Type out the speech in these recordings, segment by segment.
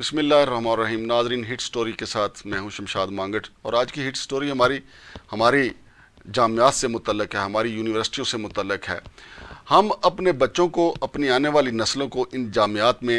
बसमिल्लाम नाजरीन hit story के साथ मैं हूं शमशाद मांगट और आज की हिट स्टोरी हमारी हमारी जामियात से मुतलक है हमारी यूनिवर्सिटियों से मुतलक है हम अपने बच्चों को अपनी आने वाली नस्लों को इन जामियात में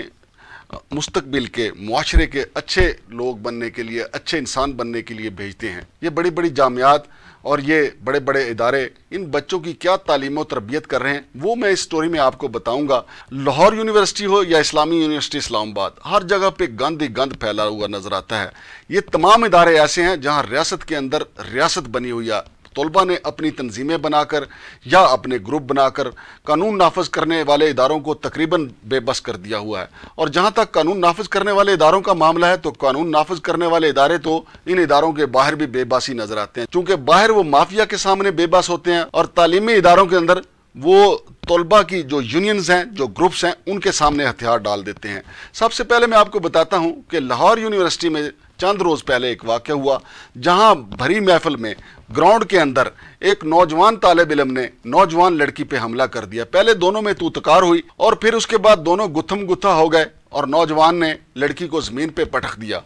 मुस्तबिल के माशरे के अच्छे लोग बनने के लिए अच्छे इंसान बनने के लिए भेजते हैं ये बड़ी बड़ी जामियात और ये बड़े बड़े इदारे इन बच्चों की क्या तालीम और तरबियत कर रहे हैं वो मैं इस स्टोरी में आपको बताऊंगा लाहौर यूनिवर्सिटी हो या इस्लामी यूनिवर्सिटी इस्लामाबाद हर जगह पे गंद ही गंद फैला हुआ नज़र आता है ये तमाम इदारे ऐसे हैं जहाँ रियासत के अंदर रियासत बनी हुई है तलबा ने अपनी तनजीमें बनाकर या अपने ग्रुप बनाकर कानून नाफज करने वाले इदारों को तकरीबन बेबस कर दिया हुआ है और जहाँ तक कानून नाफज करने वाले इदारों का मामला है तो कानून नाफज करने वाले इदारे तो इन इदारों के बाहर भी बेबासी नजर आते हैं चूँकि बाहर वो माफिया के सामने बेबस होते हैं और तालीमी इदारों के अंदर वो तलबा की जो यूनियंस हैं जो ग्रुप्स हैं उनके सामने हथियार डाल देते हैं सबसे पहले मैं आपको बताता हूँ कि लाहौर यूनिवर्सिटी में चंद रोज़ पहले एक वाक़ हुआ जहां भरी महफिल में ग्राउंड के अंदर एक नौजवान तालब इलम ने नौजवान लड़की पे हमला कर दिया पहले दोनों में तूतकार हुई और फिर उसके बाद दोनों गुत्थम गुत्था हो गए और नौजवान ने लड़की को ज़मीन पे पटख दिया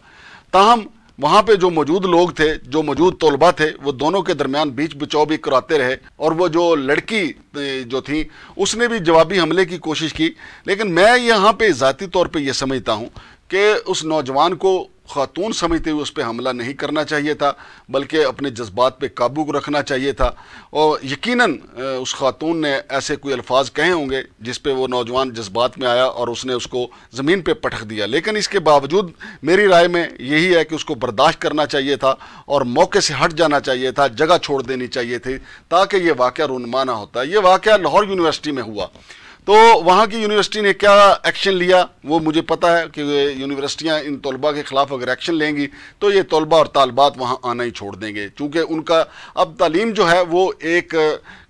ताहम वहाँ पे जो मौजूद लोग थे जो मौजूद तलबा थे वो दोनों के दरमियान बीच बचाव भी कराते रहे और वो जो लड़की जो थी उसने भी जवाबी हमले की कोशिश की लेकिन मैं यहाँ पे ज़ाती तौर पे ये समझता हूँ कि उस नौजवान को खातून समझते हुए उस पर हमला नहीं करना चाहिए था बल्कि अपने जज्बात पर काबू रखना चाहिए था और यकीन उस खातून ने ऐसे कोई अल्फाज कहे होंगे जिस पर वो नौजवान जज्बात में आया और उसने उसको ज़मीन पर पटक दिया लेकिन इसके बावजूद मेरी राय में यही है कि उसको बर्दाश्त करना चाहिए था और मौके से हट जाना चाहिए था जगह छोड़ देनी चाहिए थी ताकि ये वाक़ रूनमाना होता होता ये वाक़ लाहौर यूनिवर्सिटी में हुआ तो वहाँ की यूनिवर्सिटी ने क्या एक्शन लिया वो मुझे पता है कि यूनिवर्सिटियाँ इन तलबा के ख़िलाफ़ अगर एक्शन लेंगी तो ये तलबा और तालबात वहाँ आना ही छोड़ देंगे चूँकि उनका अब तालीम जो है वो एक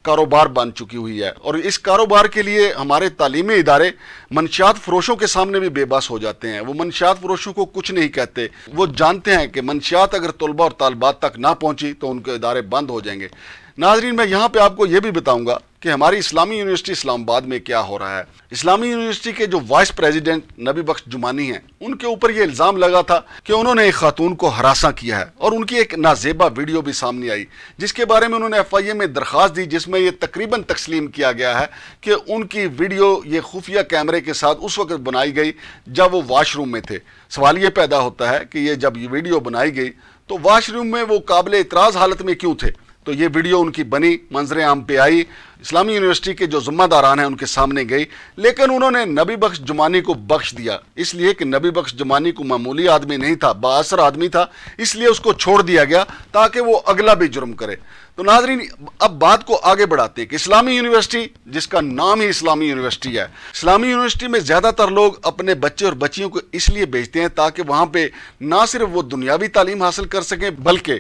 कारोबार बन चुकी हुई है और इस कारोबार के लिए हमारे तालीमी इदारे मनशात फरोशों के सामने भी बेबस हो जाते हैं वो मनशात फरोशों को कुछ नहीं कहते वो जानते हैं कि मनशात अगर तलबा और तालबात तक ना पहुँची तो उनके इदारे बंद हो जाएंगे नाजरीन मैं यहाँ पर आपको ये भी बताऊँगा कि हमारी इस्लामी यूनिवर्सिटी इस्लामाबाद में क्या हो रहा है इस्लामी यूनिवर्सिटी के जो वाइस प्रेसिडेंट नबी बख्श जुमानी हैं उनके ऊपर ये इल्ज़ाम लगा था कि उन्होंने एक खातून को हरासा किया है और उनकी एक नाजेबा वीडियो भी सामने आई जिसके बारे में उन्होंने एफ आई ए में दरख्वास्त दी जिसमें यह तकरीबन तस्लीम किया गया है कि उनकी वीडियो ये खुफिया कैमरे के साथ उस वक्त बनाई गई जब वो वाशरूम में थे सवाल ये पैदा होता है कि ये जब ये वीडियो बनाई गई तो वाशरूम में वो काबिल इतराज़ हालत में क्यों थे तो ये वीडियो उनकी बनी मंजर आम पे आई इस्लामी यूनिवर्सिटी के जो ज़ुम्मेदारान हैं उनके सामने गई लेकिन उन्होंने नबी बख्श जुमानी को बख्श दिया इसलिए कि नबी बख्श जुमानी को मामूली आदमी नहीं था बासर आदमी था इसलिए उसको छोड़ दिया गया ताकि वो अगला भी जुर्म करे तो नाजरीन अब बात को आगे बढ़ाते हैं कि इस्लामी यूनिवर्सिटी जिसका नाम ही इस्लामी यूनिवर्सिटी है इस्लामी यूनिवर्सिटी में ज़्यादातर लोग अपने बच्चे और बच्चियों को इसलिए भेजते हैं ताकि वहाँ पर ना सिर्फ वो दुनियावी तालीम हासिल कर सकें बल्कि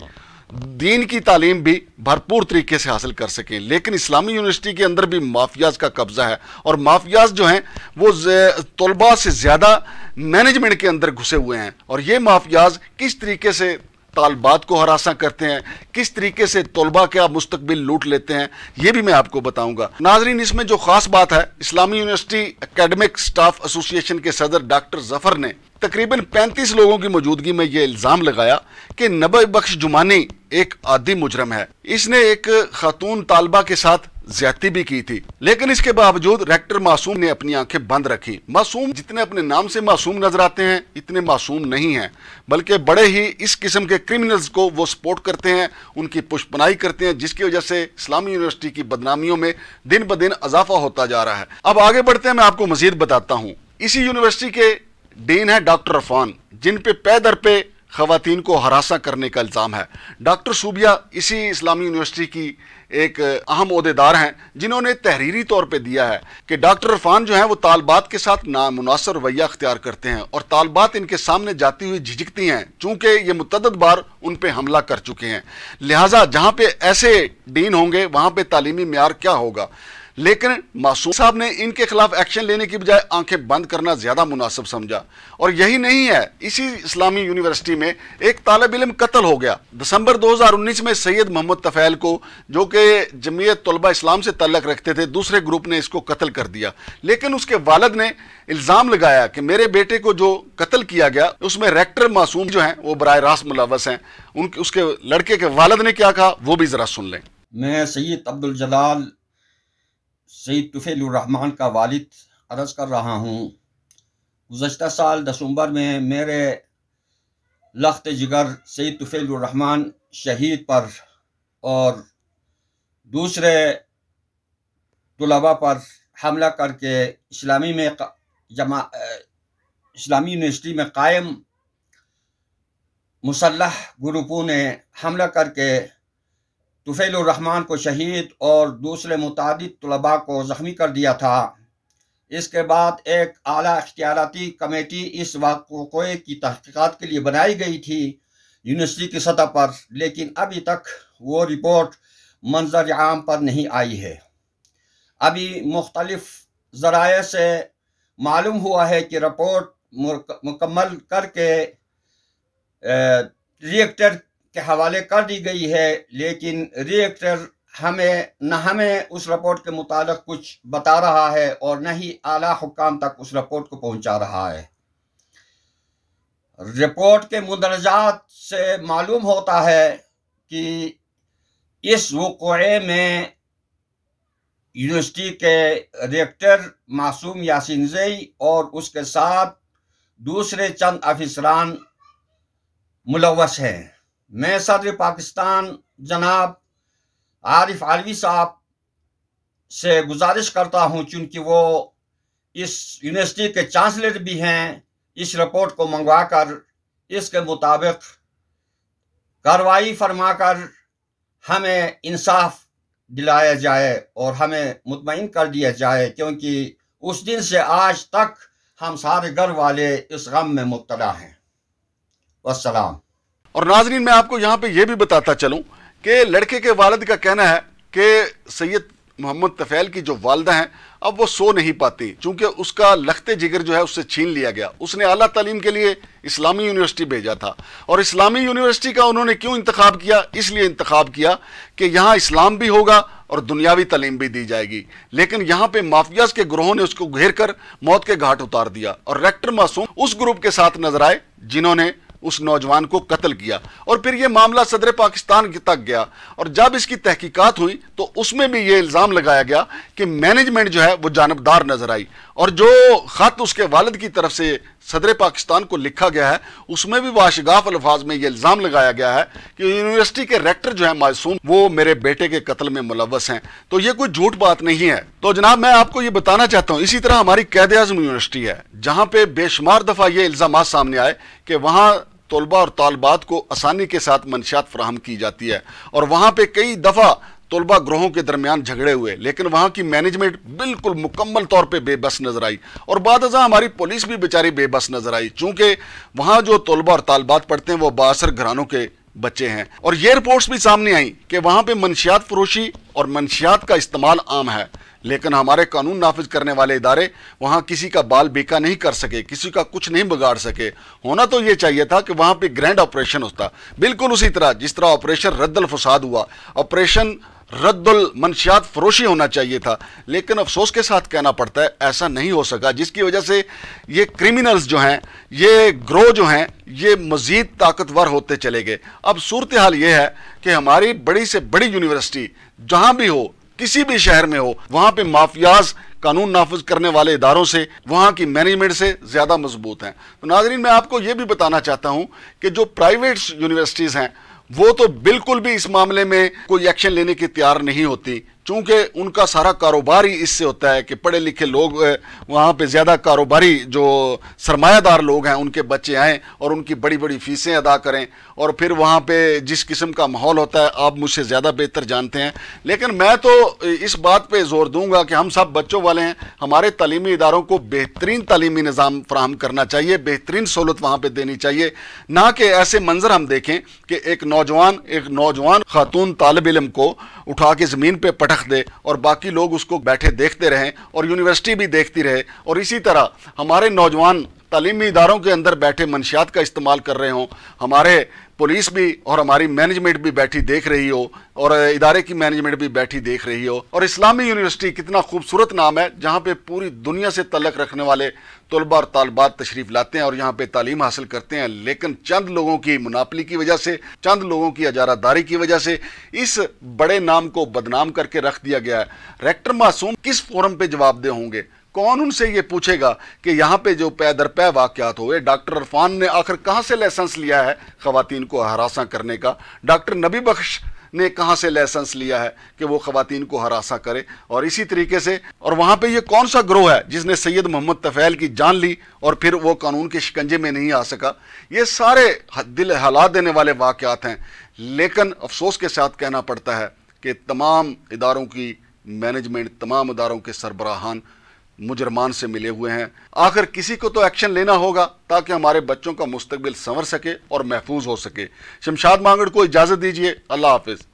दीन की तालीम भी भरपूर तरीके से हासिल कर सकें लेकिन इस्लामी यूनिवर्सिटी के अंदर भी माफियाज का कब्ज़ा है और माफियाज जो हैं वो तलबा से ज़्यादा मैनेजमेंट के अंदर घुसे हुए हैं और ये माफियाज किस तरीके से तालबात को हरासा करते हैं किस तरीके से तलबा का मुस्तबिल लूट लेते हैं ये भी मैं आपको बताऊंगा नाजरीन इसमें जो खास बात है इस्लामी यूनिवर्सिटी अकेडमिक स्टाफ एसोसिएशन के सदर डॉक्टर जफर ने तकरीबन 35 लोगों की मौजूदगी में यह इल्ज़ाम लगाया कि नबे बख्श जुमानी एक आदि मुजरम है इसने एक खातून तालबा के साथ ज्यादा भी की थी लेकिन इसके बावजूद रेक्टर मासूम ने अपनी आंखें बंद रखी मासूम जितने अपने नाम से मासूम नजर आते हैं इतने मासूम नहीं हैं बल्कि बड़े ही इस किस्म के क्रिमिनल्स को वो सपोर्ट करते हैं उनकी पुष्पनाई करते हैं जिसकी वजह से इस्लामी यूनिवर्सिटी की बदनामियों में दिन ब दिन इजाफा होता जा रहा है अब आगे बढ़ते हैं मैं आपको मजीद बताता हूँ इसी यूनिवर्सिटी के डीन है डॉक्टर अफान जिन पे दर पे खातन को हरासा करने का इल्ज़ाम है डॉक्टर सूबिया इसी इस्लामी यूनिवर्सिटी की एक अहम अहदेदार हैं जिन्होंने तहरीरी तौर पर दिया है कि डॉक्टर इरफान जो है वो तालबात के साथ नामनासर रवैया अख्तियार करते हैं और तालबात इनके सामने जाती हुई झिझकती हैं चूंकि ये मुतद बार उन पर हमला कर चुके हैं लिहाजा जहाँ पे ऐसे डीन होंगे वहाँ पर तालीमी मैार क्या होगा लेकिन मासूम साहब ने इनके खिलाफ एक्शन लेने की बजाय आंखें बंद करना ज़्यादा मुनासिब समझा और यही नहीं है इसी इस्लामी यूनिवर्सिटी में एक तालब इलम कत्ल हो गया दिसंबर 2019 में सैयद मोहम्मद तफैल को जो कि जमीयत तलबा इस्लाम से तल्लक रखते थे दूसरे ग्रुप ने इसको कत्ल कर दिया लेकिन उसके वालद ने इल्ज़ाम लगाया कि मेरे बेटे को जो कत्ल किया गया उसमें रेक्टर मासूम जो हैं वो बर रास्त मुलवस हैं उनके उसके लड़के के वालद ने क्या कहा वो भी ज़रा सुन लें मैं सैयद अब्दुल जलाल सईद तुफ़ीलरहमान का वालिद अर्ज़ कर रहा हूँ गुज्त साल दसंबर में मेरे लख्त जिगर सईद तुफ़ीलरहमान शहीद पर और दूसरे तलबा पर हमला करके इस्लामी में जमा इस्लामी यूनिवर्सिटी में कायम मुसलह ग्रुपों ने हमला करके तुफ़ैलरहमान को शहीद और दूसरे मुतद तलबा को ज़ख्मी कर दिया था इसके बाद एक अली इख्तियारती कमेटी इस वाक़े की तहकीक़ात के लिए बनाई गई थी यूनिवर्सिटी की सतह पर लेकिन अभी तक वो रिपोर्ट मंजर आम पर नहीं आई है अभी मुख्तलफ़ ज़राए से मालूम हुआ है कि रिपोर्ट मुकम्मल करके रिएक्टर के हवाले कर दी गई है लेकिन रिएक्टर हमें न हमें उस रिपोर्ट के मुताबिक कुछ बता रहा है और न ही आला हुकाम तक उस रिपोर्ट को पहुंचा रहा है रिपोर्ट के मुंदरजात से मालूम होता है कि इस वक़े में यूनिवर्सिटी के रेक्टर मासूम यासिनजई और उसके साथ दूसरे चंद अफसरान मुलवस हैं मैं सदर पाकिस्तान जनाब आरिफ आलवी साहब से गुजारिश करता हूं चूंकि वो इस यूनिवर्सिटी के चांसलर भी हैं इस रिपोर्ट को मंगवाकर इसके मुताबिक कार्रवाई फरमाकर हमें इंसाफ दिलाया जाए और हमें मुतमिन कर दिया जाए क्योंकि उस दिन से आज तक हम सारे घर वाले इस गम में मुबतला हैं वसलाम और नाजरीन मैं आपको यहाँ पे यह भी बताता चलूँ कि लड़के के वालद का कहना है कि सैयद मोहम्मद तफैल की जो वालदा हैं अब वो सो नहीं पाती चूँकि उसका लखते जिगर जो है उससे छीन लिया गया उसने अला तलीम के लिए इस्लामी यूनिवर्सिटी भेजा था और इस्लामी यूनिवर्सिटी का उन्होंने क्यों इंतखब किया इसलिए इंतखब किया कि यहाँ इस्लाम भी होगा और दुनियावी तलीम भी दी जाएगी लेकिन यहाँ पे माफियाज के ग्रोहों ने उसको घेर कर मौत के घाट उतार दिया और रेक्टर मासूम उस ग्रुप के साथ नजर आए जिन्होंने उस नौजवान को कत्ल किया और फिर यह मामला सदर पाकिस्तान तक गया और जब इसकी तहकीकात हुई तो उसमें भी यह इल्ज़ाम लगाया गया कि मैनेजमेंट जो है वह जानबदार नज़र आई और जो ख़त उसके वालद की तरफ से सदर पाकिस्तान को लिखा गया है उसमें भी वाशगाफ अल्फाज में यह इल्ज़ाम लगाया गया है कि यूनिवर्सिटी के रेक्टर जो है मासूम वो मेरे बेटे के कत्ल में मुलवस हैं तो यह कोई झूठ बात नहीं है तो जनाब मैं आपको यह बताना चाहता हूँ इसी तरह हमारी कैद आजम यूनिवर्सिटी है जहां पे बेशुमार दफ़ा ये इल्ज़ाम सामने आए कि वहां तलबा और तालबात को आसानी के साथ मंशात फ्राहम की जाती है और वहाँ पर कई दफ़ा तलबा ग्रोहों के दरमियान झगड़े हुए लेकिन वहाँ की मैनेजमेंट बिल्कुल मुकम्मल तौर पर बेबस नज़र आई और बाद अजा हमारी पुलिस भी बेचारी बेबस नज़र आई चूँकि वहाँ जो तलबा और तालबात पढ़ते हैं वो बासर घरानों के बच्चे हैं और ये रिपोर्ट्स भी सामने आई कि वहाँ पर मनशियात फरोशी और मनशियात का इस्तेमाल आम है लेकिन हमारे कानून नाफिज करने वाले इदारे वहाँ किसी का बाल बेका नहीं कर सके किसी का कुछ नहीं बिगाड़ सके होना तो ये चाहिए था कि वहाँ पे ग्रैंड ऑपरेशन होता बिल्कुल उसी तरह जिस तरह ऑपरेशन रद्दल फसाद हुआ ऑपरेशन रद्दल मनशियात फरोशी होना चाहिए था लेकिन अफसोस के साथ कहना पड़ता है ऐसा नहीं हो सका जिसकी वजह से ये क्रिमिनल्स जो हैं ये ग्रो जो हैं ये मज़ीद ताकतवर होते चले गए अब सूरत हाल ये है कि हमारी बड़ी से बड़ी यूनिवर्सिटी जहाँ भी हो किसी भी शहर में हो वहाँ पे माफियाज कानून नाफज करने वाले इदारों से वहाँ की मैनेजमेंट से ज़्यादा मजबूत हैं तो नाजरीन मैं आपको ये भी बताना चाहता हूँ कि जो प्राइवेट यूनिवर्सिटीज़ हैं वो तो बिल्कुल भी इस मामले में कोई एक्शन लेने की तैयार नहीं होती चूंकि उनका सारा कारोबार ही इससे होता है कि पढ़े लिखे लोग वहाँ पे ज़्यादा कारोबारी जो सरमायादार लोग हैं उनके बच्चे आएँ और उनकी बड़ी बड़ी फ़ीसें अदा करें और फिर वहाँ पे जिस किस्म का माहौल होता है आप मुझसे ज़्यादा बेहतर जानते हैं लेकिन मैं तो इस बात पर ज़ोर दूँगा कि हम सब बच्चों वाले हैं हमारे तलीमी इदारों को बेहतरीन तलीमी निज़ाम फ्राहम करना चाहिए बेहतरीन सहूलत वहाँ पर देनी चाहिए ना कि ऐसे मंजर हम देखें कि एक नौजवान एक नौजवान खातून तालब इलम को उठा के ज़मीन पर पटक रख दे और बाकी लोग उसको बैठे देखते रहें और यूनिवर्सिटी भी देखती रहे और इसी तरह हमारे नौजवान तलीमी इदारों के अंदर बैठे मनशियात का इस्तेमाल कर रहे हों हमारे पुलिस भी और हमारी मैनेजमेंट भी बैठी देख रही हो और इदारे की मैनेजमेंट भी बैठी देख रही हो और इस्लामी यूनिवर्सिटी कितना खूबसूरत नाम है जहाँ पे पूरी दुनिया से तलक रखने वाले तलबा और तलबात तशरीफ लाते हैं और यहाँ पे तालीम हासिल करते हैं लेकिन चंद लोगों की मुनापली की वजह से चंद लोगों की अजारादारी की वजह से इस बड़े नाम को बदनाम करके रख दिया गया है रेक्टर मासूम किस फोरम पर जवाबदेह होंगे कौन उनसे ये पूछेगा कि यहाँ पे जो पै दर पै वाक़ात हुए डॉक्टर अरफान ने आखिर कहाँ से लाइसेंस लिया है ख़वातीन को हरासा करने का डॉक्टर नबी बख्श ने कहाँ से लाइसेंस लिया है कि वो ख़वातीन को हरासा करे और इसी तरीके से और वहाँ पे ये कौन सा ग्रोह है जिसने सैयद मोहम्मद तफ़ैल की जान ली और फिर वो कानून के शिकंजे में नहीं आ सका ये सारे दिल हला देने वाले वाक़ात हैं लेकिन अफसोस के साथ कहना पड़ता है कि तमाम इदारों की मैनेजमेंट तमाम इदारों के सरबराहान मुजरमान से मिले हुए हैं आखिर किसी को तो एक्शन लेना होगा ताकि हमारे बच्चों का मुस्तबिल संवर सके और महफूज हो सके शमशाद मांगड़ को इजाज़त दीजिए अल्लाह हाफिज़